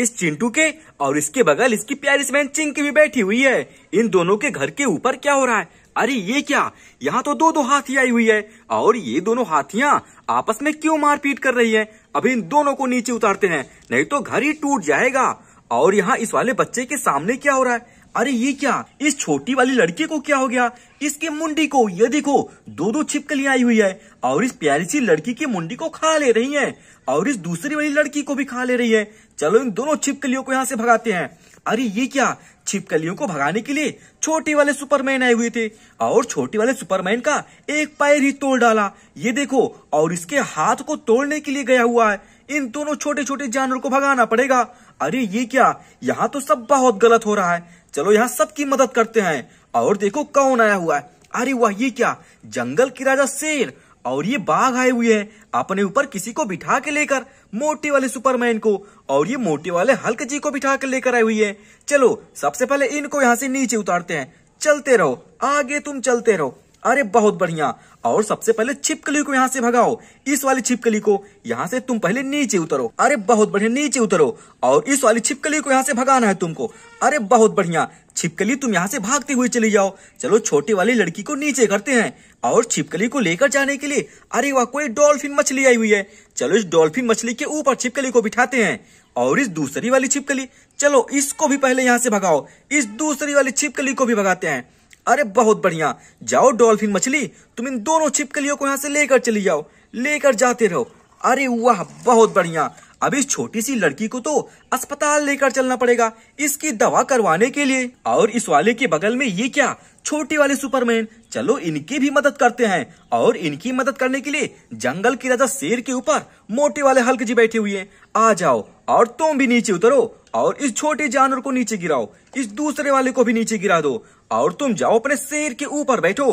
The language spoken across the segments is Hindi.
इस चिंटू के और इसके बगल इसकी प्यारी बहन चिंकी भी बैठी हुई है इन दोनों के घर के ऊपर क्या हो रहा है अरे ये क्या यहाँ तो दो दो हाथी आई हुई है और ये दोनों हाथियाँ आपस में क्यों मारपीट कर रही है अभी इन दोनों को नीचे उतारते हैं नहीं तो घर ही टूट जाएगा और यहाँ इस वाले बच्चे के सामने क्या हो रहा है अरे ये क्या इस छोटी वाली लड़की को क्या हो गया इसके मुंडी को ये देखो दो दो छिपकलियां आई हुई है और इस प्यारी सी लड़की की मुंडी को खा ले रही है और इस दूसरी वाली लड़की को भी खा ले रही है चलो इन दोनों छिपकलियों को यहाँ से भगाते हैं अरे ये क्या छिपकलियों को भगाने के लिए छोटे वाले सुपरमैन आए हुए थे और छोटे वाले सुपरमैन का एक पैर ही तोड़ डाला ये देखो और इसके हाथ को तोड़ने के लिए गया हुआ है इन दोनों छोटे छोटे जानवर को भगाना पड़ेगा अरे ये क्या यहाँ तो सब बहुत गलत हो रहा है चलो यहाँ सबकी मदद करते हैं और देखो कौन आया हुआ है अरे वाह ये क्या जंगल की राजा शेर और ये बाघ आए हुए हैं अपने ऊपर किसी को बिठा के लेकर मोटे वाले सुपरमैन को और ये मोटे वाले हल्क जी को बिठा कर लेकर आई हुई है चलो सबसे पहले इनको यहाँ से नीचे उतारते हैं चलते रहो आगे तुम चलते रहो अरे बहुत बढ़िया और सबसे पहले छिपकली को यहाँ से भगाओ इस वाली छिपकली को यहाँ से तुम पहले नीचे उतरो अरे बहुत बढ़िया नीचे उतरो और इस वाली छिपकली को यहाँ से भगाना है तुमको अरे बहुत बढ़िया छिपकली तुम यहाँ से भागते हुए चले जाओ चलो छोटी वाली लड़की को नीचे करते हैं और छिपकली को लेकर जाने के लिए अरे वह कोई डॉल्फिन मछली आई हुई है चलो इस डॉल्फिन मछली के ऊपर छिपकली को बिठाते हैं और इस दूसरी वाली छिपकली चलो इसको भी पहले यहाँ से भगाओ इस दूसरी वाली छिपकली को भी भगाते हैं अरे बहुत बढ़िया जाओ डॉल्फिन मछली तुम इन दोनों छिपकलियों को यहाँ से लेकर चली जाओ लेकर जाते रहो अरे वाह बहुत बढ़िया अब इस छोटी सी लड़की को तो अस्पताल लेकर चलना पड़ेगा इसकी दवा करवाने के लिए और इस वाले के बगल में ये क्या छोटे वाले सुपरमैन चलो इनकी भी मदद करते हैं और इनकी मदद करने के लिए जंगल की राजा शेर के ऊपर मोटे वाले हल्क जी बैठे हुए आ जाओ और तुम भी नीचे उतरो और इस छोटे जानवर को नीचे गिराओ इस दूसरे वाले को भी नीचे गिरा दो और तुम जाओ अपने शेर के ऊपर बैठो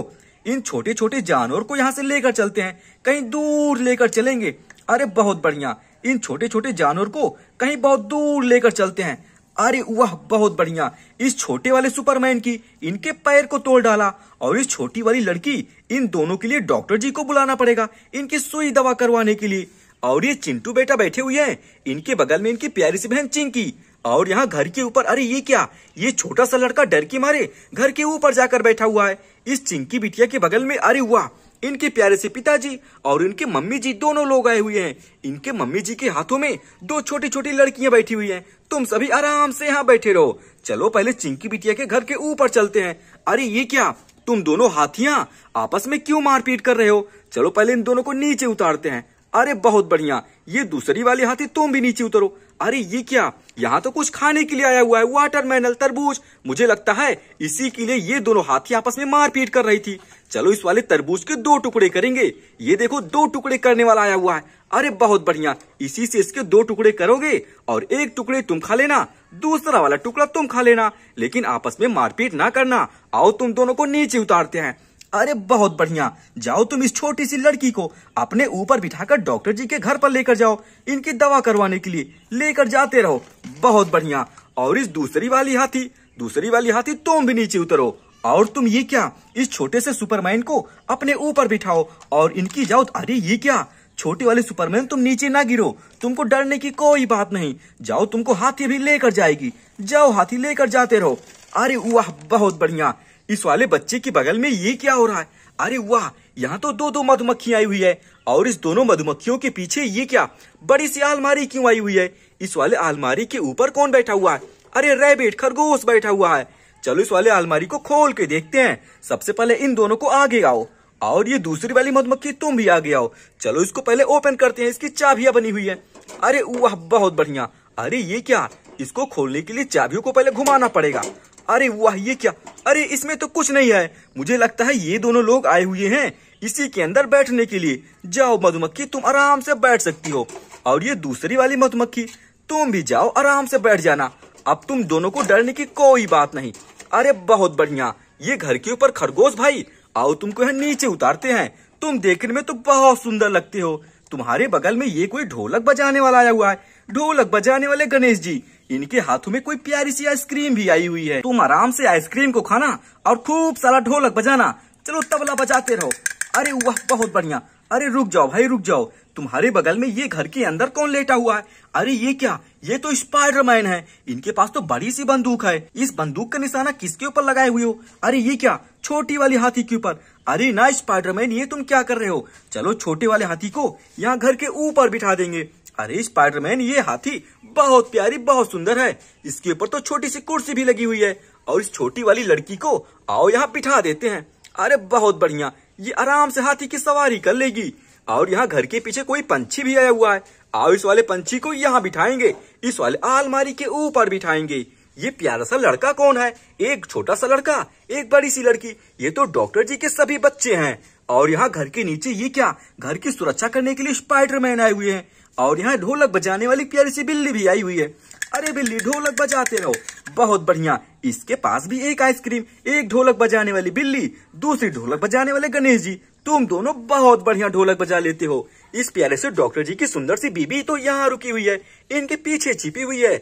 इन छोटे छोटे जानवर को यहाँ से लेकर चलते हैं कहीं दूर लेकर चलेंगे अरे बहुत बढ़िया इन छोटे छोटे जानवर को कहीं बहुत दूर लेकर चलते हैं अरे वह बहुत बढ़िया इस छोटे वाले सुपरमैन की इनके पैर को तोड़ डाला और इस छोटी वाली लड़की इन दोनों के लिए डॉक्टर जी को बुलाना पड़ेगा इनकी सुई दवा करवाने के लिए और ये चिंटू बेटा बैठे हुए हैं इनके बगल में इनकी प्यारी सी बहन चिंकी और यहाँ घर के ऊपर अरे ये क्या ये छोटा सा लड़का डर के मारे घर के ऊपर जाकर बैठा हुआ है इस चिंकी बिटिया के बगल में अरे हुआ इनके प्यारे से पिताजी और इनके मम्मी जी दोनों लोग आए हुए हैं इनके मम्मी जी के हाथों में दो छोटी छोटी लड़कियां बैठी हुई हैं तुम सभी आराम से यहाँ बैठे रहो चलो पहले चिंकी बिटिया के घर के ऊपर चलते हैं अरे ये क्या तुम दोनों हाथिया आपस में क्यों मारपीट कर रहे हो चलो पहले इन दोनों को नीचे उतारते हैं अरे बहुत बढ़िया ये दूसरी वाली हाथी तुम भी नीचे उतरो अरे ये क्या यहाँ तो कुछ खाने के लिए आया हुआ है वाटर मैनल तरबूज मुझे लगता है इसी के लिए ये दोनों हाथी आपस में मारपीट कर रही थी चलो इस वाले तरबूज के दो टुकड़े करेंगे ये देखो दो टुकड़े करने वाला आया हुआ है अरे बहुत बढ़िया इसी से इसके दो टुकड़े करोगे और एक टुकड़े तुम खा लेना दूसरा वाला टुकड़ा तुम खा लेना लेकिन आपस में मारपीट ना करना आओ तुम दोनों को नीचे उतारते हैं अरे बहुत बढ़िया जाओ तुम इस छोटी सी लड़की को अपने ऊपर बिठाकर डॉक्टर जी के घर पर लेकर जाओ इनकी दवा करवाने के लिए लेकर जाते रहो बहुत बढ़िया और इस दूसरी वाली हाथी दूसरी वाली हाथी तुम भी नीचे उतरो और तुम ये क्या इस छोटे से सुपरमैन को अपने ऊपर बिठाओ और इनकी जाओ तो, अरे ये क्या छोटे वाले सुपरमैन तुम नीचे ना गिरो तुमको डरने की कोई बात नहीं जाओ तुमको हाथी भी लेकर जाएगी जाओ हाथी लेकर जाते रहो अरे वाह बहुत बढ़िया इस वाले बच्चे के बगल में ये क्या हो रहा है अरे वाह यहाँ तो दो दो मधुमक्खी आई हुई है और इस दोनों मधुमक्खियों के पीछे ये क्या बड़ी सी आलमारी क्यों आई हुई है इस वाले आलमारी के ऊपर कौन बैठा हुआ है अरे रैबिट खरगोश बैठा हुआ है चलो इस वाले आलमारी को खोल के देखते हैं सबसे पहले इन दोनों को आगे आओ और ये दूसरी वाली मधुमक्खी तुम भी आगे आओ चलो इसको पहले ओपन करते हैं इसकी चाबियां बनी हुई है अरे वाह बहुत बढ़िया अरे ये क्या इसको खोलने के लिए चाबियों को पहले घुमाना पड़ेगा अरे वाह ये क्या अरे इसमें तो कुछ नहीं है मुझे लगता है ये दोनों लोग आए हुए हैं इसी के अंदर बैठने के लिए जाओ मधुमक्खी तुम आराम से बैठ सकती हो और ये दूसरी वाली मधुमक्खी तुम भी जाओ आराम से बैठ जाना अब तुम दोनों को डरने की कोई बात नहीं अरे बहुत बढ़िया ये घर के ऊपर खरगोश भाई आओ तुमको यहाँ नीचे उतारते हैं तुम देखने में तो बहुत सुंदर लगते हो तुम्हारे बगल में ये कोई ढोलक बजाने वाला आया हुआ है ढोलक बजाने वाले गणेश जी इनके हाथों में कोई प्यारी सी आइसक्रीम भी आई हुई है तुम आराम से आइसक्रीम को खाना और खूब सारा ढोलक बजाना चलो तबला बजाते रहो अरे वाह बहुत बढ़िया अरे रुक जाओ भाई रुक जाओ तुम्हारे बगल में ये घर के अंदर कौन लेटा हुआ है अरे ये क्या ये तो स्पाइडरमैन है इनके पास तो बड़ी सी बंदूक है इस बंदूक का निशाना किसके ऊपर लगाए हुए हो अरे ये क्या छोटी वाली हाथी के ऊपर अरे ना स्पाइडरमैन ये तुम क्या कर रहे हो चलो छोटे वाले हाथी को यहाँ घर के ऊपर बिठा देंगे अरे स्पाइडरमैन ये हाथी बहुत प्यारी बहुत सुंदर है इसके ऊपर तो छोटी सी कुर्सी भी लगी हुई है और इस छोटी वाली लड़की को आओ यहाँ बिठा देते हैं अरे बहुत बढ़िया ये आराम से हाथी की सवारी कर लेगी और यहाँ घर के पीछे कोई पंछी भी आया हुआ है आओ इस वाले पंछी को यहाँ बिठाएंगे इस वाले आलमारी के ऊपर बिठाएंगे ये प्यारा सा लड़का कौन है एक छोटा सा लड़का एक बड़ी सी लड़की ये तो डॉक्टर जी के सभी बच्चे हैं और यहाँ घर के नीचे ये क्या घर की सुरक्षा करने के लिए स्पाइडरमैन आए हुए हैं और यहाँ ढोलक बजाने वाली प्यारी सी बिल्ली भी आई हुई है अरे बिल्ली ढोलक बजाते रहो बहुत बढ़िया इसके पास भी एक आइसक्रीम एक ढोलक बजाने वाली बिल्ली दूसरी ढोलक बजाने वाले गणेश जी तुम दोनों बहुत बढ़िया ढोलक बजा लेते हो इस प्यारे से डॉक्टर जी की सुंदर सी बीबी तो यहाँ रुकी हुई है इनके पीछे छिपी हुई है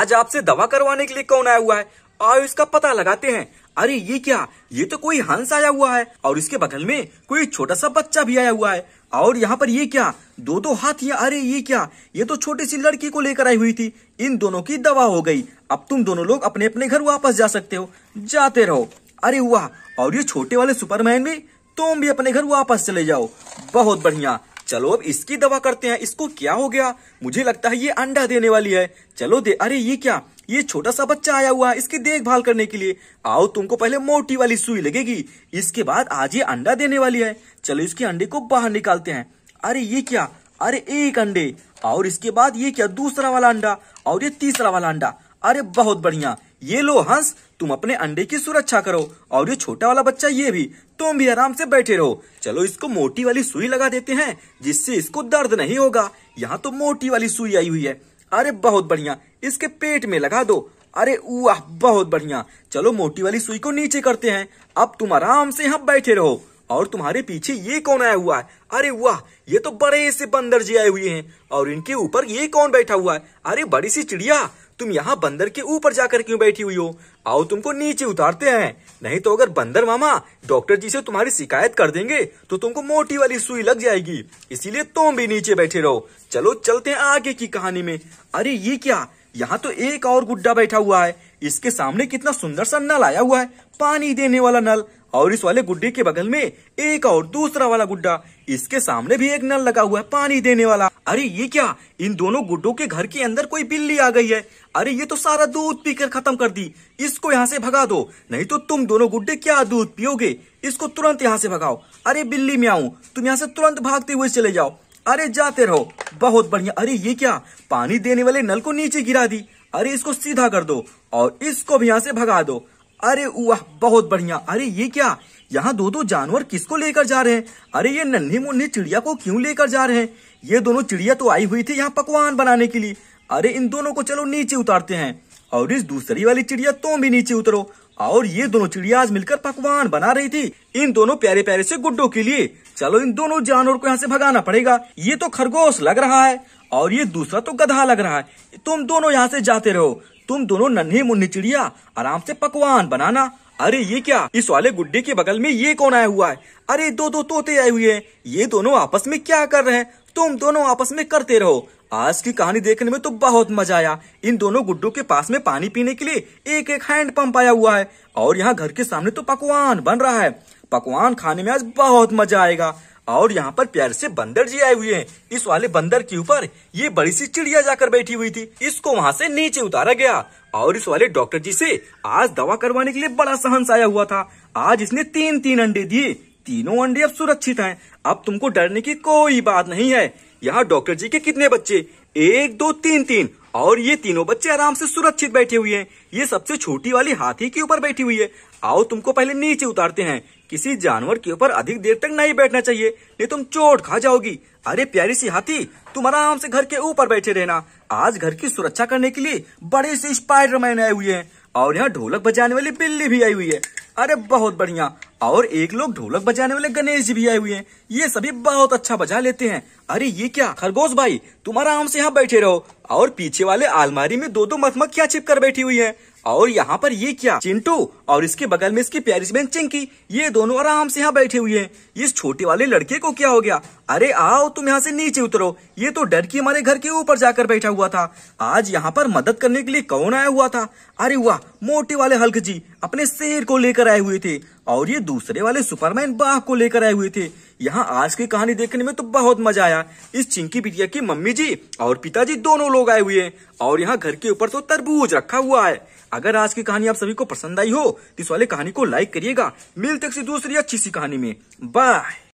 आज आपसे दवा करवाने के लिए कौन आया हुआ है आओ इसका पता लगाते हैं अरे ये क्या ये तो कोई हंस आया हुआ है और इसके बगल में कोई छोटा सा बच्चा भी आया हुआ है और यहाँ पर ये क्या दो दो हाथ अरे ये क्या ये तो छोटी सी लड़की को लेकर आई हुई थी इन दोनों की दवा हो गई अब तुम दोनों लोग अपने अपने घर वापस जा सकते हो जाते रहो अरे वाह और ये छोटे वाले सुपरमैन भी तुम भी अपने घर वापस चले जाओ बहुत बढ़िया चलो अब इसकी दवा करते हैं इसको क्या हो गया मुझे लगता है ये अंडा देने वाली है चलो दे अरे ये क्या ये छोटा सा बच्चा आया हुआ है इसकी देखभाल करने के लिए आओ तुमको पहले मोटी वाली सुई लगेगी इसके बाद आज ये अंडा देने वाली है चलो इसके अंडे को बाहर निकालते हैं अरे ये क्या अरे एक अंडे और इसके बाद ये क्या दूसरा वाला अंडा और ये तीसरा वाला अंडा अरे बहुत बढ़िया ये लो हंस तुम अपने अंडे की सुरक्षा करो और ये छोटा वाला बच्चा ये भी तुम भी आराम से बैठे रहो चलो इसको मोटी वाली सुई लगा देते हैं जिससे इसको दर्द नहीं होगा यहाँ तो मोटी वाली सुई आई हुई है अरे बहुत बढ़िया इसके पेट में लगा दो अरे वाह बहुत बढ़िया चलो मोटी वाली सुई को नीचे करते हैं अब तुम आराम से यहाँ बैठे रहो और तुम्हारे पीछे ये कौन आया हुआ है अरे वाह ये तो बड़े से बंदर जी आए हुए हैं और इनके ऊपर ये कौन बैठा हुआ है अरे बड़ी सी चिड़िया तुम यहाँ बंदर के ऊपर जाकर क्यों बैठी हुई हो आओ तुमको नीचे उतारते हैं नहीं तो अगर बंदर मामा डॉक्टर जी से तुम्हारी शिकायत कर देंगे तो तुमको मोटी वाली सुई लग जाएगी इसीलिए तुम भी नीचे बैठे रहो चलो चलते हैं आगे की कहानी में अरे ये क्या यहाँ तो एक और गुड्डा बैठा हुआ है इसके सामने कितना सुंदर सा नल आया हुआ है पानी देने वाला नल और इस वाले गुड्डे के बगल में एक और दूसरा वाला गुड्डा इसके सामने भी एक नल लगा हुआ है पानी देने वाला अरे ये क्या इन दोनों गुड्डों के घर के अंदर कोई बिल्ली आ गई है अरे ये तो सारा दूध पीकर खत्म कर दी इसको यहाँ से भगा दो नहीं तो तुम दोनों गुड्डे क्या दूध पियोगे इसको तुरंत यहाँ से भगाओ अरे बिल्ली में आऊ तुम यहाँ से तुरंत भागते हुए चले जाओ अरे जाते रहो बहुत बढ़िया अरे ये क्या पानी देने वाले नल को नीचे गिरा दी अरे इसको सीधा कर दो और इसको भी यहाँ से भगा दो अरे वाह बहुत बढ़िया अरे ये क्या यहाँ दो दो जानवर किसको लेकर जा रहे हैं अरे ये नन्ही मुन्नी चिड़िया को क्यों लेकर जा रहे हैं ये दोनों चिड़िया तो आई हुई थी यहाँ पकवान बनाने के लिए अरे इन दोनों को चलो नीचे उतारते हैं और इस दूसरी वाली चिड़िया तुम तो भी नीचे उतरो और ये दोनों चिड़िया आज मिलकर पकवान बना रही थी इन दोनों प्यारे प्यारे से गुड्डो के लिए चलो इन दोनों जानवर को यहाँ से भगाना पड़ेगा ये तो खरगोश लग रहा है और ये दूसरा तो गधा लग रहा है तुम दोनों यहाँ से जाते रहो तुम दोनों नन्हे मुन्नी चिड़िया आराम से पकवान बनाना अरे ये क्या इस वाले गुड्डे के बगल में ये कौन आया हुआ है अरे दो दो तोते आए हुए हैं ये दोनों आपस में क्या कर रहे हैं तुम दोनों आपस में करते रहो आज की कहानी देखने में तो बहुत मजा आया इन दोनों गुड्डू के पास में पानी पीने के लिए एक एक हैंड पंप आया हुआ है और यहाँ घर के सामने तो पकवान बन रहा है पकवान खाने में आज बहुत मजा आएगा और यहाँ पर प्यार से बंदर जी आए हुए हैं इस वाले बंदर के ऊपर ये बड़ी सी चिड़िया जाकर बैठी हुई थी इसको वहाँ से नीचे उतारा गया और इस वाले डॉक्टर जी से आज दवा करवाने के लिए बड़ा सहंस आया हुआ था आज इसने तीन तीन अंडे दिए तीनों अंडे अब सुरक्षित हैं अब तुमको डरने की कोई बात नहीं है यहाँ डॉक्टर जी के कितने बच्चे एक दो तीन तीन और ये तीनों बच्चे आराम से सुरक्षित बैठे हुए हैं ये सबसे छोटी वाली हाथी के ऊपर बैठी हुई है आओ तुमको पहले नीचे उतारते हैं किसी जानवर के ऊपर अधिक देर तक नहीं बैठना चाहिए नहीं तुम चोट खा जाओगी अरे प्यारी सी हाथी तुम आराम से घर के ऊपर बैठे रहना आज घर की सुरक्षा करने के लिए बड़े से स्पाइडरमैन आए हुए हैं और यहाँ ढोलक बजाने वाली बिल्ली भी आई हुई है अरे बहुत बढ़िया और एक लोग ढोलक बजाने वाले गणेश जी भी आए हुए हैं ये सभी बहुत अच्छा बजा लेते हैं अरे ये क्या खरगोश भाई तुम आराम से यहाँ बैठे रहो और पीछे वाले आलमारी में दो दो क्या छिप कर बैठी हुई है और यहाँ पर ये क्या चिंटू और इसके बगल में इसकी प्यारी बहन चिंकी ये दोनों आराम से यहाँ बैठे हुए हैं इस छोटे वाले लड़के को क्या हो गया अरे आओ तुम यहाँ से नीचे उतरो ये तो डर के हमारे घर के ऊपर जाकर बैठा हुआ था आज यहाँ पर मदद करने के लिए कौन आया हुआ था अरे वाह मोटे वाले हल्क जी अपने शेर को लेकर आए हुए थे और ये दूसरे वाले सुपरमैन बाघ को लेकर आए हुए थे यहाँ आज की कहानी देखने में तो बहुत मजा आया इस चिंकी बिटिया की मम्मी जी और पिताजी दोनों लोग आए हुए हैं और यहाँ घर के ऊपर तो तरबूज रखा हुआ है अगर आज की कहानी आप सभी को पसंद आई हो तो इस वाले कहानी को लाइक करिएगा मिलते किसी दूसरी अच्छी सी कहानी में बाय